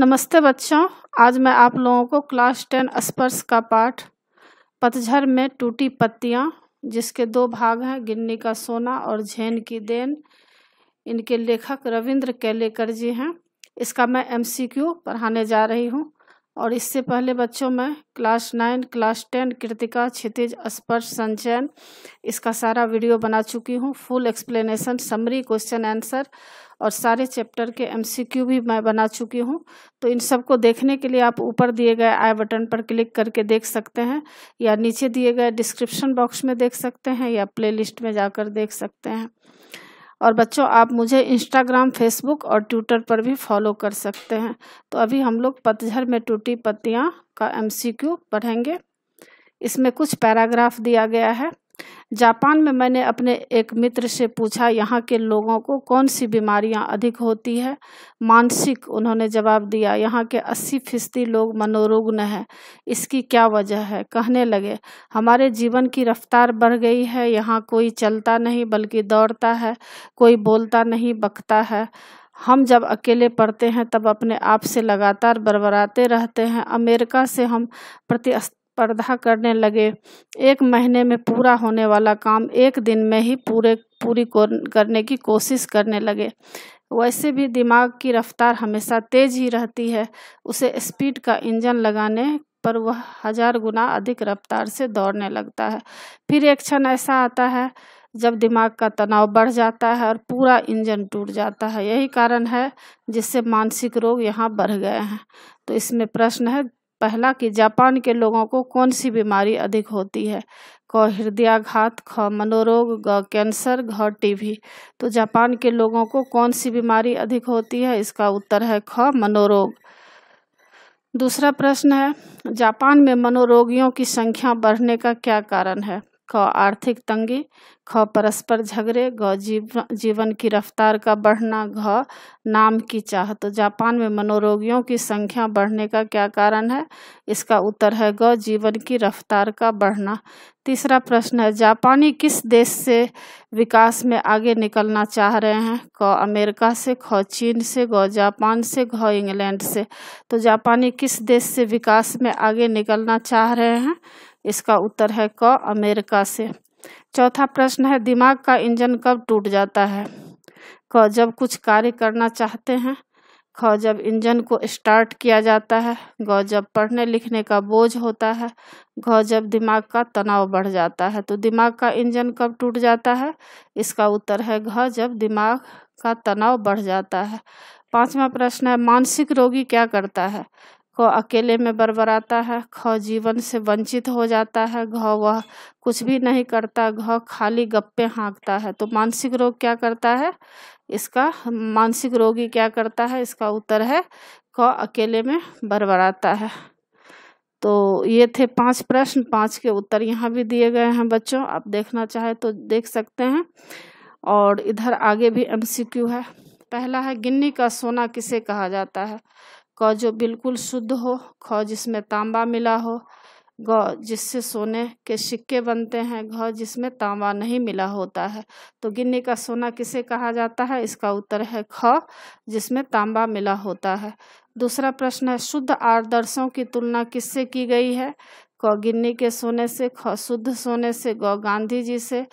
नमस्ते बच्चों आज मैं आप लोगों को क्लास टेन स्पर्श का पाठ पतझर में टूटी पत्तियां जिसके दो भाग हैं गिन्नी का सोना और झेन की देन इनके लेखक रविंद्र केलेकर जी हैं इसका मैं एमसीक्यू पढ़ाने जा रही हूँ और इससे पहले बच्चों में class nine class ten Kritika Kshitij Sparsh Sanchayan इसका सारा वीडियो बना चुकी हूँ full explanation summary question answer और सारे चैप्टर के एमसीक्यू भी मैं बना चुकी हूँ तो इन सबको देखने के लिए आप ऊपर दिए गए आई बटन पर क्लिक करके देख सकते हैं या नीचे दिए गए डिस्क्रिप्शन बॉक्स में देख सकते हैं या प्ले में जाकर देख सकते हैं और बच्चों आप मुझे इंस्टाग्राम फेसबुक और ट्विटर पर भी फॉलो कर सकते हैं तो अभी हम लोग पतझर में टूटी पत्तियाँ का एमसीक्यू पढ़ेंगे इसमें कुछ पैराग्राफ दिया गया है जापान में मैंने अपने एक मित्र से पूछा यहाँ के लोगों को कौन सी बीमारियाँ अधिक होती है मानसिक उन्होंने जवाब दिया यहाँ के अस्सी फीसदी लोग मनोरुग्न हैं इसकी क्या वजह है कहने लगे हमारे जीवन की रफ्तार बढ़ गई है यहाँ कोई चलता नहीं बल्कि दौड़ता है कोई बोलता नहीं बकता है हम जब अकेले पढ़ते हैं तब अपने आप से लगातार बरबराते रहते हैं अमेरिका से हम प्रति स्पर्धा करने लगे एक महीने में पूरा होने वाला काम एक दिन में ही पूरे पूरी करने की कोशिश करने लगे वैसे भी दिमाग की रफ्तार हमेशा तेज ही रहती है उसे स्पीड का इंजन लगाने पर वह हजार गुना अधिक रफ्तार से दौड़ने लगता है फिर एक क्षण ऐसा आता है जब दिमाग का तनाव बढ़ जाता है और पूरा इंजन टूट जाता है यही कारण है जिससे मानसिक रोग यहाँ बढ़ गए हैं तो इसमें प्रश्न है पहला कि जापान के लोगों को कौन सी बीमारी अधिक होती है क हृदयाघात ख मनोरोग ग कैंसर घ टीबी तो जापान के लोगों को कौन सी बीमारी अधिक होती है इसका उत्तर है ख मनोरोग दूसरा प्रश्न है जापान में मनोरोगियों की संख्या बढ़ने का क्या कारण है ख आर्थिक तंगी ख परस्पर झगड़े ग जीव, जीवन की रफ्तार का बढ़ना घ नाम की चाह तो जापान में मनोरोगियों की संख्या बढ़ने का क्या कारण है इसका उत्तर है ग जीवन की रफ्तार का बढ़ना तीसरा प्रश्न है जापानी किस देश से विकास में आगे निकलना चाह रहे हैं क अमेरिका से ख चीन से ग जापान से घ इंग्लैंड से तो जापानी किस देश से विकास में आगे निकलना चाह रहे हैं इसका उत्तर है क अमेरिका से चौथा प्रश्न है दिमाग का इंजन कब टूट जाता है क जब कुछ कार्य करना चाहते हैं ख जब इंजन को स्टार्ट किया जाता है ग जब पढ़ने लिखने का बोझ होता है घ जब दिमाग का तनाव बढ़ जाता है तो दिमाग का इंजन कब टूट जाता है इसका उत्तर है घ जब दिमाग का तनाव बढ़ जाता है पांचवा प्रश्न है मानसिक रोगी क्या करता है को अकेले में बरबराता है ख जीवन से वंचित हो जाता है घ वह कुछ भी नहीं करता घ खाली गप्पे हाँकता है तो मानसिक रोग क्या करता है इसका मानसिक रोगी क्या करता है इसका उत्तर है क अकेले में बरबराता है तो ये थे पांच प्रश्न पांच के उत्तर यहाँ भी दिए गए हैं बच्चों आप देखना चाहे तो देख सकते हैं और इधर आगे भी एमसीक्यू है पहला है गिन्नी का सोना किसे कहा जाता है क जो बिल्कुल शुद्ध हो ख जिसमें तांबा मिला हो ग जिससे सोने के सिक्के बनते हैं घ जिसमें तांबा नहीं मिला होता है तो गिन्नी का सोना किसे कहा जाता है इसका उत्तर है ख जिसमें तांबा मिला होता है दूसरा प्रश्न है शुद्ध आदर्शों की तुलना किससे की गई है क गिन्नी के सोने से ख शुद्ध सोने से गौ गांधी जी से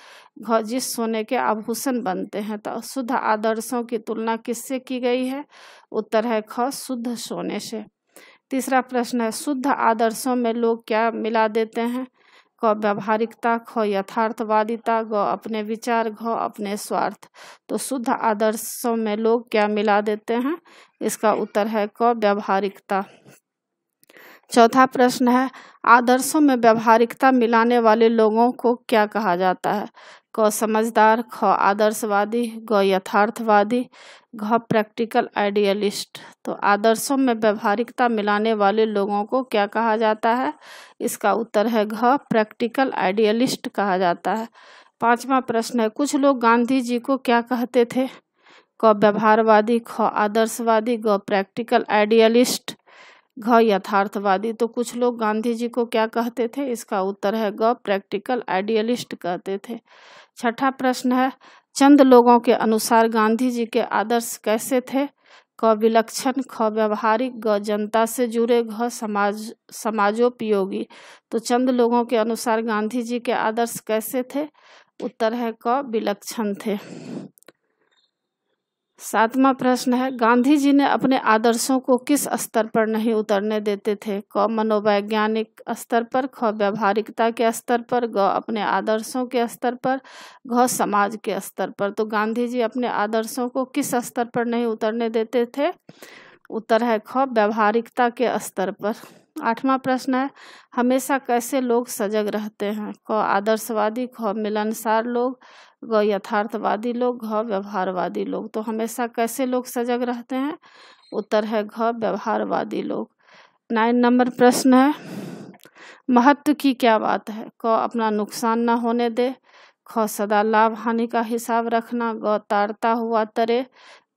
घ जिस सोने के आभूषण बनते हैं तो शुद्ध आदर्शों की तुलना किससे की गई है उत्तर है ख शुद्ध सोने से तीसरा प्रश्न है शुद्ध आदर्शों में लोग क्या मिला देते हैं क व्यावहारिकता ख यथार्थवादिता ग अपने विचार घ अपने स्वार्थ तो शुद्ध आदर्शों में लोग क्या मिला देते हैं इसका उत्तर है क व्यावहारिकता चौथा प्रश्न है आदर्शों में व्यवहारिकता मिलाने वाले लोगों को क्या कहा जाता है क समझदार ख आदर्शवादी ग यथार्थवादी घ प्रैक्टिकल आइडियलिस्ट तो आदर्शों में व्यवहारिकता मिलाने वाले लोगों को क्या कहा जाता है इसका उत्तर है घ प्रैक्टिकल आइडियलिस्ट कहा जाता है पांचवा प्रश्न है कुछ लोग गांधी जी को क्या कहते थे क व्यवहारवादी ख आदर्शवादी ग प्रैक्टिकल आइडियलिस्ट घ यथार्थवादी तो कुछ लोग गांधी जी को क्या कहते थे इसका उत्तर है ग प्रैक्टिकल आइडियलिस्ट कहते थे छठा प्रश्न है चंद लोगों के अनुसार गांधी जी के आदर्श कैसे थे क विलक्षण ख व्यवहारिक ग जनता से जुड़े घ समाज समाजोपयोगी तो चंद लोगों के अनुसार गांधी जी के आदर्श कैसे थे उत्तर है क विलक्षण थे सातवां प्रश्न है गांधी जी ने अपने आदर्शों को किस स्तर पर नहीं उतरने देते थे क मनोवैज्ञानिक स्तर पर ख व्यवहारिकता के स्तर पर ग अपने आदर्शों के स्तर पर घ समाज के स्तर पर तो गांधी जी अपने आदर्शों को किस स्तर पर नहीं उतरने देते थे उत्तर है ख व्यवहारिकता के स्तर पर आठवां प्रश्न है हमेशा कैसे लोग सजग रहते हैं क आदर्शवादी ख मिलनसार लोग ग यथार्थवादी लोग घ व्यवहारवादी लोग तो हमेशा कैसे लोग सजग रहते हैं उत्तर है घ व्यवहारवादी लोग नाइन नंबर प्रश्न है महत्व की क्या बात है क अपना नुकसान न होने दे ख सदा लाभ हानि का हिसाब रखना ग तारता हुआ तरे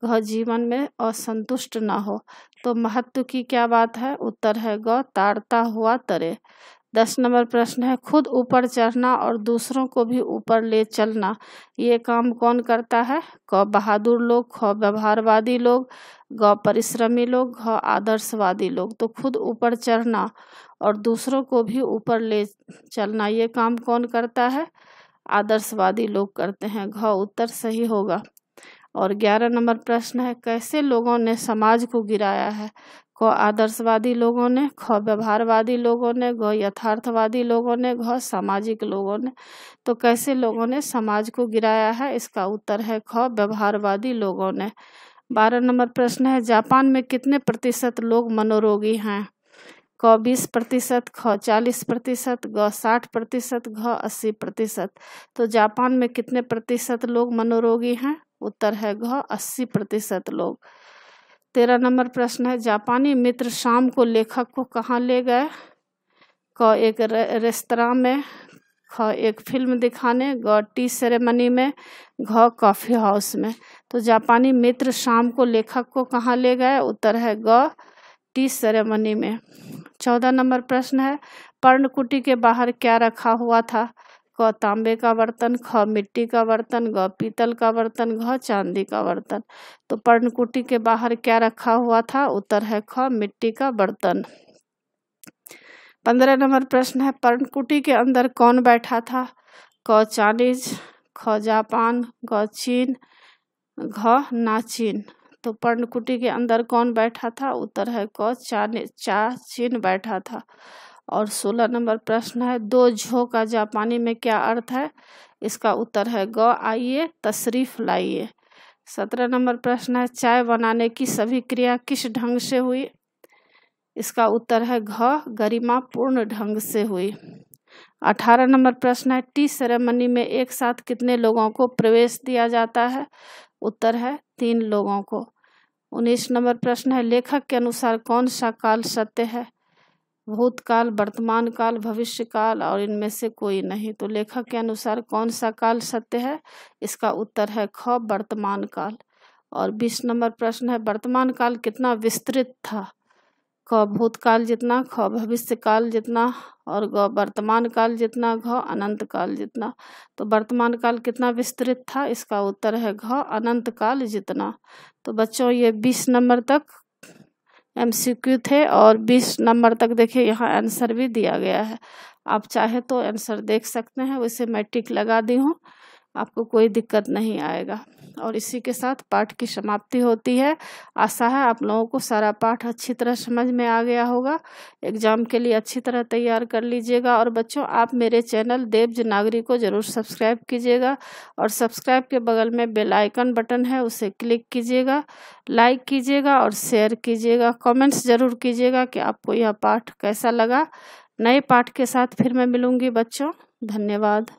घ जीवन में असंतुष्ट न हो तो महत्व की क्या बात है उत्तर है गौ तारता हुआ तरे दस नंबर प्रश्न है खुद ऊपर चढ़ना और दूसरों को भी ऊपर ले चलना ये काम कौन करता है क बहादुर लोग ख व्यवहारवादी लोग ग परिश्रमी लोग घ आदर्शवादी लोग तो खुद ऊपर चढ़ना और दूसरों को भी ऊपर ले चलना ये काम कौन करता है आदर्शवादी लोग करते हैं घ उत्तर सही होगा और ग्यारह नंबर प्रश्न है कैसे लोगों ने समाज को गिराया है क आदर्शवादी लोगों ने ख व्यवहारवादी लोगों ने ग यथार्थवादी लोगों ने घ सामाजिक लोगों ने तो कैसे लोगों ने समाज को गिराया है इसका उत्तर है ख व्यवहारवादी लोगों ने बारह नंबर प्रश्न है जापान में कितने प्रतिशत लोग मनोरोगी हैं क बीस प्रतिशत ख चालीस प्रतिशत ग साठ प्रतिशत घ अस्सी प्रतिशत तो जापान में कितने प्रतिशत लोग मनोरोगी हैं उत्तर है घ अस्सी प्रतिशत लोग तेरह नंबर प्रश्न है जापानी मित्र शाम को लेखक को कहाँ ले गए क एक रेस्तरा में ख एक फिल्म दिखाने ग टी सेरेमनी में घ कॉफ़ी हाउस में तो जापानी मित्र शाम को लेखक को कहाँ ले गए उत्तर है ग टी सेरेमनी में चौदह नंबर प्रश्न है पर्णकुटी के बाहर क्या रखा हुआ था क तांबे का बर्तन ख मिट्टी का बर्तन ग पीतल का बर्तन घ चांदी का बर्तन तो पर्णकुटी के बाहर क्या रखा हुआ था उत्तर है ख मिट्टी का बर्तन पंद्रह नंबर प्रश्न है पर्णकुटी के अंदर कौन बैठा था क चाइनीज ख जापान ग चीन घ नाचीन तो पर्णकुटी के अंदर कौन बैठा था उत्तर है क चा चा चीन बैठा था और सोलह नंबर प्रश्न है दो झो का जापानी में क्या अर्थ है इसका उत्तर है ग आइए तशरीफ लाइए सत्रह नंबर प्रश्न है चाय बनाने की सभी क्रिया किस ढंग से हुई इसका उत्तर है घ गरिमा पूर्ण ढंग से हुई अठारह नंबर प्रश्न है टी सेरेमनी में एक साथ कितने लोगों को प्रवेश दिया जाता है उत्तर है तीन लोगों को उन्नीस नंबर प्रश्न है लेखक के अनुसार कौन सा काल सत्य है भूतकाल वर्तमान काल भविष्य काल और इनमें से कोई नहीं तो लेखक के अनुसार कौन सा काल सत्य है इसका उत्तर है ख वर्तमान काल और बीस नंबर प्रश्न है वर्तमान काल कितना विस्तृत था क भूतकाल जितना ख भविष्य काल जितना और ग वर्तमान काल जितना घ अनंत काल जितना तो वर्तमान काल कितना विस्तृत था इसका उत्तर है घ अनंत काल जितना तो बच्चों ये बीस नंबर तक एमसीक्यू थे और 20 नंबर तक देखिए यहाँ आंसर भी दिया गया है आप चाहे तो आंसर देख सकते हैं वैसे मैं टिक लगा दी हूँ आपको कोई दिक्कत नहीं आएगा और इसी के साथ पाठ की समाप्ति होती है आशा है आप लोगों को सारा पाठ अच्छी तरह समझ में आ गया होगा एग्ज़ाम के लिए अच्छी तरह तैयार कर लीजिएगा और बच्चों आप मेरे चैनल देवज नागरी को ज़रूर सब्सक्राइब कीजिएगा और सब्सक्राइब के बगल में बेल आइकन बटन है उसे क्लिक कीजिएगा लाइक कीजिएगा और शेयर कीजिएगा कॉमेंट्स ज़रूर कीजिएगा कि आपको यह पाठ कैसा लगा नए पाठ के साथ फिर मैं मिलूँगी बच्चों धन्यवाद